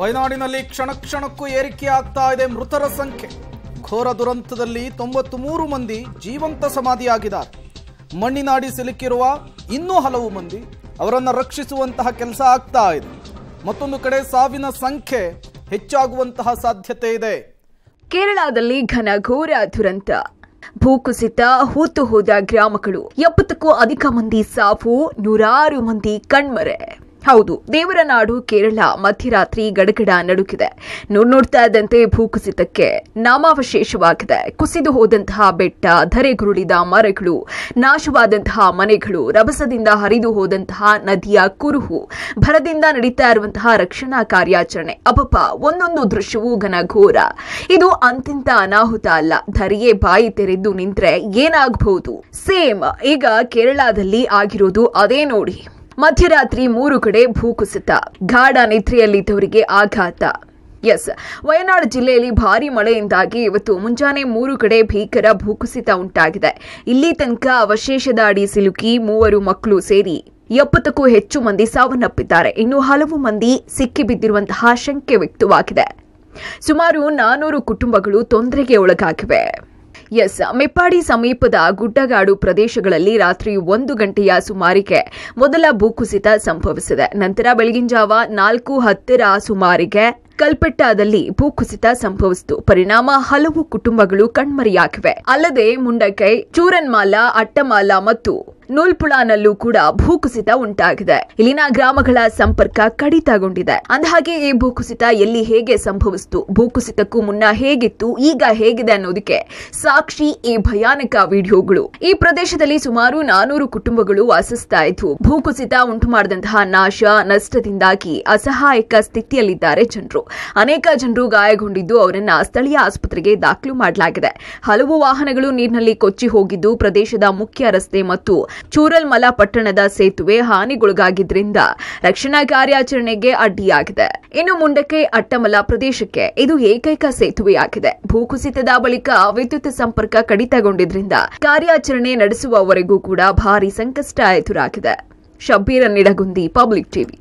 ವಯನಾಡಿನಲ್ಲಿ ಕ್ಷಣ ಕ್ಷಣಕ್ಕೂ ಏರಿಕೆಯಾಗ್ತಾ ಇದೆ ಮೃತರ ಸಂಖ್ಯೆ ಘೋರ ದುರಂತದಲ್ಲಿ ತೊಂಬತ್ತು ಮೂರು ಮಂದಿ ಜೀವಂತ ಸಮಾಧಿಯಾಗಿದ್ದಾರೆ ಮಣ್ಣಿನಾಡಿ ಸಿಲುಕಿರುವ ಇನ್ನೂ ಹಲವು ಮಂದಿ ಅವರನ್ನು ರಕ್ಷಿಸುವಂತಹ ಕೆಲಸ ಆಗ್ತಾ ಇದೆ ಮತ್ತೊಂದು ಕಡೆ ಸಾವಿನ ಸಂಖ್ಯೆ ಹೆಚ್ಚಾಗುವಂತಹ ಸಾಧ್ಯತೆ ಇದೆ ಕೇರಳದಲ್ಲಿ ಘನ ಘನಘೋರ ದುರಂತ ಭೂಕುಸಿತ ಹೂತು ಹೋದ ಗ್ರಾಮಗಳು ಎಪ್ಪತ್ತಕ್ಕೂ ಅಧಿಕ ಮಂದಿ ಸಾವು ನೂರಾರು ಮಂದಿ ಕಣ್ಮರೆ ಹೌದು ದೇವರ ನಾಡು ಕೇರಳ ಮಧ್ಯರಾತ್ರಿ ಗಡಗಡ ನಡುಕಿದೆ ನೋಡ್ತಾ ಇದ್ದಂತೆ ಭೂಕುಸಿತಕ್ಕೆ ನಾಮಾವಶೇಷವಾಗಿದೆ ಕುಸಿದು ಹೋದಂತಹ ಬೆಟ್ಟ ಧರೆಗುರುಳಿದ ಮರಗಳು ನಾಶವಾದಂತಹ ಮನೆಗಳು ರಭಸದಿಂದ ಹರಿದು ಹೋದಂತಹ ನದಿಯ ಕುರುಹು ಭರದಿಂದ ನಡೀತಾ ಇರುವಂತಹ ರಕ್ಷಣಾ ಕಾರ್ಯಾಚರಣೆ ಅಪಪ ಒಂದೊಂದು ದೃಶ್ಯವೂ ಘನಘೋರ ಇದು ಅಂತಿಂತ ಅನಾಹುತ ಅಲ್ಲ ಧರೆಯೇ ಬಾಯಿ ತೆರೆದು ನಿಂತರೆ ಏನಾಗಬಹುದು ಸೇಮ್ ಈಗ ಕೇರಳದಲ್ಲಿ ಆಗಿರೋದು ಅದೇ ನೋಡಿ ಮಧ್ಯರಾತ್ರಿ ಮೂರು ಕಡೆ ಭೂಕುಸಿತ ಗಾಢ ನಿದ್ರೆಯಲ್ಲಿದ್ದವರಿಗೆ ಆಘಾತ ಎಸ್ ವಯನಾಡು ಜಿಲ್ಲೆಯಲ್ಲಿ ಭಾರಿ ಮಳೆಯಿಂದಾಗಿ ಇವತ್ತು ಮುಂಜಾನೆ ಮೂರು ಕಡೆ ಭೀಕರ ಭೂಕುಸಿತ ಉಂಟಾಗಿದೆ ಇಲ್ಲಿ ತನಕ ಅವಶೇಷದ ಅಡಿ ಸಿಲುಕಿ ಮೂವರು ಮಕ್ಕಳು ಸೇರಿ ಎಪ್ಪತ್ತಕ್ಕೂ ಹೆಚ್ಚು ಮಂದಿ ಸಾವನ್ನಪ್ಪಿದ್ದಾರೆ ಇನ್ನು ಹಲವು ಮಂದಿ ಸಿಕ್ಕಿಬಿದ್ದಿರುವಂತಹ ಶಂಕೆ ವ್ಯಕ್ತವಾಗಿದೆ ಸುಮಾರು ನಾನೂರು ಕುಟುಂಬಗಳು ತೊಂದರೆಗೆ ಒಳಗಾಗಿವೆ ಎಸ್ ಮೆಪ್ಪಾಡಿ ಸಮೀಪದ ಗುಡ್ಡಗಾಡು ಪ್ರದೇಶಗಳಲ್ಲಿ ರಾತ್ರಿ ಒಂದು ಗಂಟೆಯ ಸುಮಾರಿಗೆ ಮೊದಲ ಭೂಕುಸಿತ ಸಂಭವಿಸಿದೆ ನಂತರ ಬೆಳಗಿನ ಜಾವ ನಾಲ್ಕು ಹತ್ತಿರ ಸುಮಾರಿಗೆ ಕಲ್ಪೆಟ್ಟಾದಲ್ಲಿ ಭೂಕುಸಿತ ಸಂಭವಿಸಿತು ಪರಿಣಾಮ ಹಲವು ಕುಟುಂಬಗಳು ಕಣ್ಮರೆಯಾಗಿವೆ ಅಲ್ಲದೆ ಮುಂಡಕೈ ಚೂರನ್ಮಾಲ ಅಟ್ಟಮಾಲ ಮತ್ತು ನೂಲ್ಪುಳಾನಲ್ಲೂ ಕೂಡ ಭೂಕುಸಿತ ಉಂಟಾಗಿದೆ ಇಲ್ಲಿನ ಗ್ರಾಮಗಳ ಸಂಪರ್ಕ ಕಡಿತಗೊಂಡಿದೆ ಅಂದಹಾಗೆ ಈ ಭೂಕುಸಿತ ಎಲ್ಲಿ ಹೇಗೆ ಸಂಭವಿಸಿತು ಭೂಕುಸಿತಕ್ಕೂ ಮುನ್ನ ಹೇಗಿತ್ತು ಈಗ ಹೇಗಿದೆ ಅನ್ನೋದಕ್ಕೆ ಸಾಕ್ಷಿ ಈ ಭಯಾನಕ ವಿಡಿಯೋಗಳು ಈ ಪ್ರದೇಶದಲ್ಲಿ ಸುಮಾರು ನಾನೂರು ಕುಟುಂಬಗಳು ವಾಸಿಸ್ತಾ ಇದ್ವು ಭೂಕುಸಿತ ಉಂಟು ಮಾಡಿದಂತಹ ನಾಶ ನಷ್ಟದಿಂದಾಗಿ ಅಸಹಾಯಕ ಸ್ಥಿತಿಯಲ್ಲಿದ್ದಾರೆ ಜನರು ಅನೇಕ ಜನರು ಗಾಯಗೊಂಡಿದ್ದು ಅವರನ್ನ ಸ್ಥಳೀಯ ಆಸ್ಪತ್ರೆಗೆ ದಾಖಲು ಮಾಡಲಾಗಿದೆ ಹಲವು ವಾಹನಗಳು ನೀರಿನಲ್ಲಿ ಕೊಚ್ಚಿ ಹೋಗಿದ್ದು ಪ್ರದೇಶದ ಮುಖ್ಯ ರಸ್ತೆ ಮತ್ತು ಚೂರಲ್ಮಲ ಪಟ್ಟಣದ ಸೇತುವೆ ಹಾನಿಗೊಳಗಾಗಿದ್ದರಿಂದ ರಕ್ಷಣಾ ಕಾರ್ಯಾಚರಣೆಗೆ ಅಡ್ಡಿಯಾಗಿದೆ ಇನ್ನು ಮುಂದಕ್ಕೆ ಅಟ್ಟಮಲ ಪ್ರದೇಶಕ್ಕೆ ಇದು ಏಕೈಕ ಸೇತುವೆಯಾಗಿದೆ ಭೂಕುಸಿತದ ಬಳಿಕ ವಿದ್ಯುತ್ ಸಂಪರ್ಕ ಕಡಿತಗೊಂಡಿದ್ರಿಂದ ಕಾರ್ಯಾಚರಣೆ ನಡೆಸುವವರೆಗೂ ಕೂಡ ಭಾರಿ ಸಂಕಷ್ಟ ಎದುರಾಗಿದೆ ಶಬ್ಬೀರ ನಿಡಗುಂದಿ ಪಬ್ಲಿಕ್ ಟಿವಿ